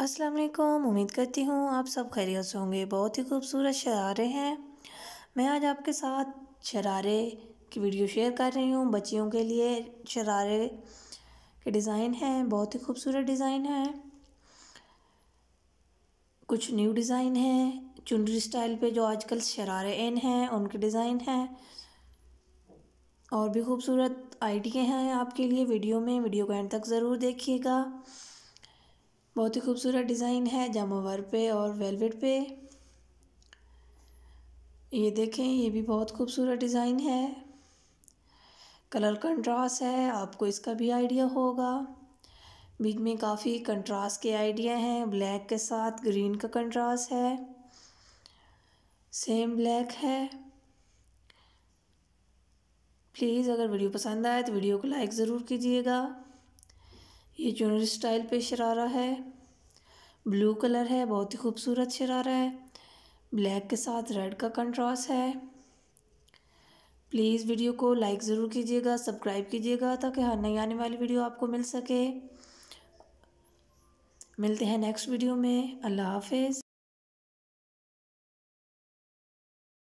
अस्सलाम वालेकुम उम्मीद करती हूँ आप सब खैरियत से होंगे बहुत ही खूबसूरत शरारे हैं मैं आज आपके साथ शरारे की वीडियो शेयर कर रही हूँ बच्चियों के लिए शरारे के डिज़ाइन हैं बहुत ही खूबसूरत डिज़ाइन है कुछ न्यू डिज़ाइन हैं चुनरी स्टाइल पे जो आजकल शरारे इन हैं उनके डिज़ाइन हैं और भी खूबसूरत आइडिया हैं आपके लिए वीडियो में वीडियो को एंड तक ज़रूर देखिएगा बहुत ही खूबसूरत डिज़ाइन है जामावर पे और वेलवेट पे ये देखें ये भी बहुत खूबसूरत डिज़ाइन है कलर कंट्रास्ट है आपको इसका भी आइडिया होगा बीच में काफ़ी कंट्रास्ट के आइडिया हैं ब्लैक के साथ ग्रीन का कंट्रास्ट है सेम ब्लैक है प्लीज़ अगर वीडियो पसंद आए तो वीडियो को लाइक ज़रूर कीजिएगा ये जूनियर स्टाइल पे शरारा है ब्लू कलर है बहुत ही खूबसूरत शरारा है ब्लैक के साथ रेड का कंट्रास्ट है प्लीज़ वीडियो को लाइक ज़रूर कीजिएगा सब्सक्राइब कीजिएगा ताकि हर नई आने वाली वीडियो आपको मिल सके मिलते हैं नेक्स्ट वीडियो में अल्लाह हाफिज़